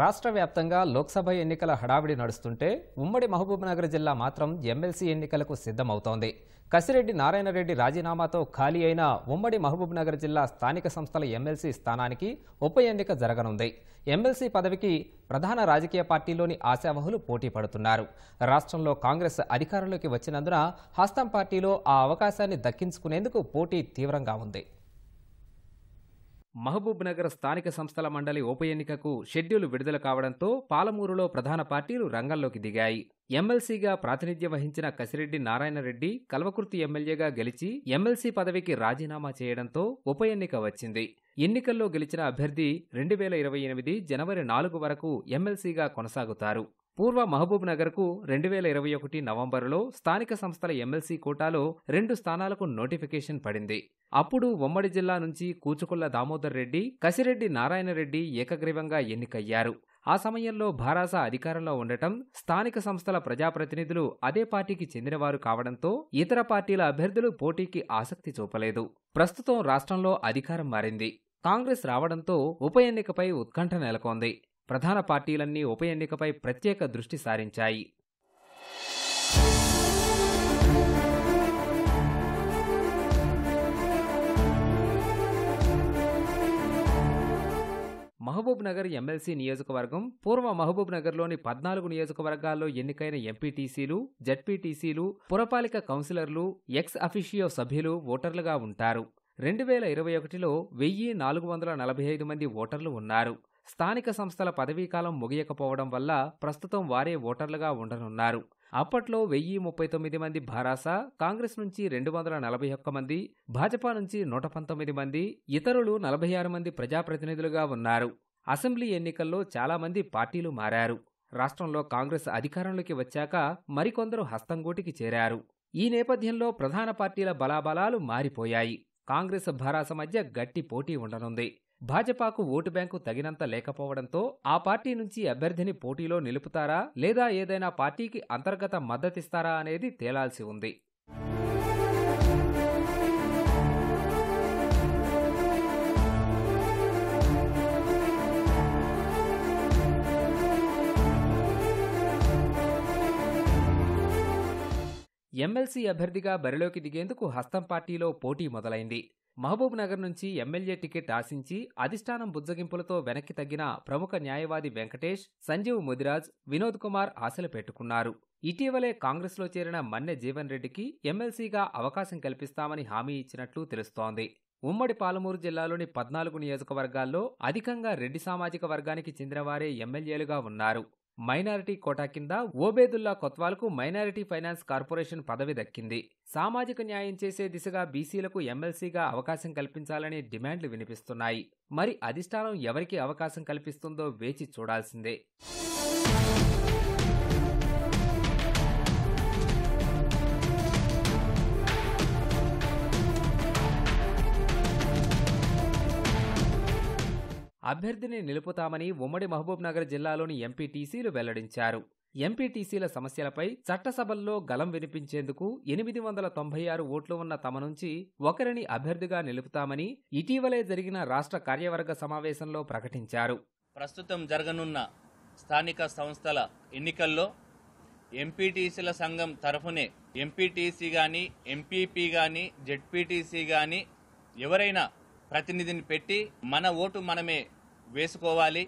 రాష్ట్ర వ్యాప్తంగా లోక్సభ ఎన్నికల హడావిడి నడుస్తుంటే ఉమ్మడి మహబూబ్నగర్ జిల్లా మాత్రం ఎమ్మెల్సీ ఎన్నికలకు సిద్ధమవుతోంది కసిరెడ్డి నారాయణరెడ్డి రాజీనామాతో ఖాళీ అయిన ఉమ్మడి మహబూబ్నగర్ జిల్లా స్థానిక సంస్థల ఎమ్మెల్సీ స్థానానికి ఉప ఎన్నిక జరగనుంది ఎమ్మెల్సీ పదవికి ప్రధాన రాజకీయ పార్టీలోని ఆశావహులు పోటీ పడుతున్నారు రాష్ట్రంలో కాంగ్రెస్ అధికారంలోకి వచ్చినందున హస్తం పార్టీలో ఆ అవకాశాన్ని దక్కించుకునేందుకు పోటీ తీవ్రంగా ఉంది మహబూబ్ నగర్ స్థానిక సంస్థల మండలి ఉప ఎన్నికకు షెడ్యూల్ విడుదల కావడంతో పాలమూరులో ప్రధాన పార్టీలు రంగంలోకి దిగాయి ఎమ్మెల్సీగా ప్రాతినిధ్యం వహించిన కసిరెడ్డి నారాయణరెడ్డి కల్వకుర్తి ఎమ్మెల్యేగా గెలిచి ఎమ్మెల్సీ పదవికి రాజీనామా చేయడంతో ఉప ఎన్నిక వచ్చింది ఎన్నికల్లో గెలిచిన అభ్యర్థి రెండు వేల ఇరవై ఎనిమిది జనవరి నాలుగు వరకు ఎమ్మెల్సీగా కొనసాగుతారు పూర్వ మహబూబ్ నగర్కు రెండు వేల ఇరవై ఒకటి నవంబరులో స్థానిక సంస్థల ఎమ్మెల్సీ కోటాలో రెండు స్థానాలకు నోటిఫికేషన్ పడింది అప్పుడు ఉమ్మడి జిల్లా నుంచి కూచుకుల్ల దామోదర్ రెడ్డి కసిరెడ్డి నారాయణరెడ్డి ఏకగ్రీవంగా ఎన్నికయ్యారు ఆ సమయంలో భారాస అధికారంలో ఉండటం స్థానిక సంస్థల ప్రజాప్రతినిధులు అదే పార్టీకి చెందినవారు కావడంతో ఇతర పార్టీల అభ్యర్థులు పోటీకి ఆసక్తి చూపలేదు ప్రస్తుతం రాష్ట్రంలో అధికారం మారింది కాంగ్రెస్ రావడంతో ఉప ఎన్నికపై ఉత్కంఠ నెలకొంది ప్రధాన పార్టీలన్నీ ఉప ఎన్నికపై ప్రత్యేక దృష్టి సారించాయి మహబూబ్ నగర్ ఎమ్మెల్సీ నియోజకవర్గం పూర్వ మహబూబ్ నగర్లోని పద్నాలుగు నియోజకవర్గాల్లో ఎన్నికైన ఎంపీటీసీలు జడ్పీటీసీలు పురపాలిక కౌన్సిలర్లు ఎక్స్ అఫిషియో సభ్యులు ఓటర్లుగా ఉంటారు రెండు వేల ఇరవై ఒకటిలో వెయ్యి నాలుగు వందల నలభై ఐదు మంది ఓటర్లు ఉన్నారు స్థానిక సంస్థల పదవీకాలం ముగియకపోవడం వల్ల ప్రస్తుతం వారే ఓటర్లుగా ఉండనున్నారు అప్పట్లో వెయ్యి ముప్పై తొమ్మిది మంది భారాసా కాంగ్రెస్ నుంచి రెండు వందల నలభై ఒక్క మంది భాజపా నుంచి నూట పంతొమ్మిది మంది ఇతరులు నలభై ఆరు మంది ప్రజాప్రతినిధులుగా ఉన్నారు అసెంబ్లీ ఎన్నికల్లో చాలామంది పార్టీలు మారారు రాష్ట్రంలో కాంగ్రెస్ అధికారంలోకి వచ్చాక మరికొందరు హస్తంగూటికి చేరారు ఈ నేపథ్యంలో ప్రధాన పార్టీల బలాబలాలు మారిపోయాయి కాంగ్రెస్ భరాస మధ్య గట్టి పోటీ ఉండనుంది భాజపాకు ఓటు బ్యాంకు తగినంత లేకపోవడంతో ఆ పార్టీ నుంచి అభ్యర్థిని పోటీలో నిలుపుతారా లేదా ఏదైనా పార్టీకి అంతర్గత మద్దతిస్తారా అనేది తేలాల్సి ఉంది ఎమ్మెల్సీ అభ్యర్థిగా బరిలోకి దిగేందుకు హస్తం పార్టీలో పోటీ మొదలైంది మహబూబ్ నగర్ నుంచి ఎమ్మెల్యే టికెట్ ఆశించి అధిష్టానం బుజ్జగింపులతో వెనక్కి తగ్గిన ప్రముఖ న్యాయవాది వెంకటేష్ సంజీవ్ ముదిరాజ్ వినోద్ కుమార్ ఆశలు పెట్టుకున్నారు ఇటీవలే కాంగ్రెస్లో చేరిన మన్నె జీవన్ రెడ్డికి ఎమ్మెల్సీగా అవకాశం కల్పిస్తామని హామీ ఇచ్చినట్లు తెలుస్తోంది ఉమ్మడి పాలమూరు జిల్లాలోని పద్నాలుగు నియోజకవర్గాల్లో అధికంగా రెడ్డి సామాజిక వర్గానికి చెందినవారే ఎమ్మెల్యేలుగా ఉన్నారు మైనారిటీ కోటా కింద ఓబేదుల్లా కొత్వాల్కు మైనారిటీ ఫైనాన్స్ కార్పొరేషన్ పదవి దక్కింది సామాజిక న్యాయం చేసే దిశగా బీసీలకు ఎమ్మెల్సీగా అవకాశం కల్పించాలనే డిమాండ్లు వినిపిస్తున్నాయి మరి అధిష్టానం ఎవరికి అవకాశం కల్పిస్తుందో వేచి చూడాల్సిందే అభ్యర్థిని నిలుపుతామని ఉమ్మడి మహబూబ్నగర్ జిల్లాలోని ఎంపీటీసీలు వెల్లడించారు ఎంపీటీసీల సమస్యలపై చట్టసభల్లో గలం వినిపించేందుకు ఎనిమిది వందల తొంభై ఆరు ఓట్లు ఉన్న తమ నుంచి ఒకరిని అభ్యర్థిగా నిలుపుతామని ఇటీవలే జరిగిన రాష్ట్ర కార్యవర్గ సమావేశంలో ప్రకటించారు ప్రస్తుతం జరగనున్న స్థానిక సంస్థల ఎన్నికల్లో ఎంపీటీసీల సంఘం తరఫునే ఎంపీటీసీ కానీ ఎంపీపీ కానీ జెడ్పీటీసీ కానీ ఎవరైనా ప్రతినిధిని పెట్టి మన ఓటు మనమే వేసుకోవాలి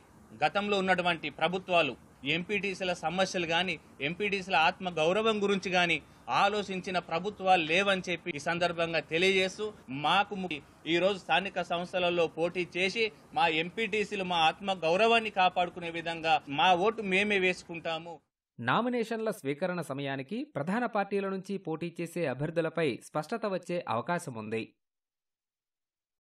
గతంలో ఉన్నటువంటి ప్రభుత్వాలు ఎంపీటీసీల సమస్యలు కానీ ఎంపీటీసీల ఆత్మ గౌరవం గురించి కానీ ఆలోచించిన ప్రభుత్వాలు లేవని చెప్పి ఈ సందర్భంగా తెలియజేస్తూ మాకు ఈ రోజు స్థానిక సంస్థలలో పోటీ చేసి మా ఎంపీటీసీలు మా ఆత్మ గౌరవాన్ని కాపాడుకునే విధంగా మా ఓటు మేమే వేసుకుంటాము నామినేషన్ల స్వీకరణ సమయానికి ప్రధాన పార్టీల నుంచి పోటీ చేసే అభ్యర్థులపై స్పష్టత వచ్చే అవకాశం ఉంది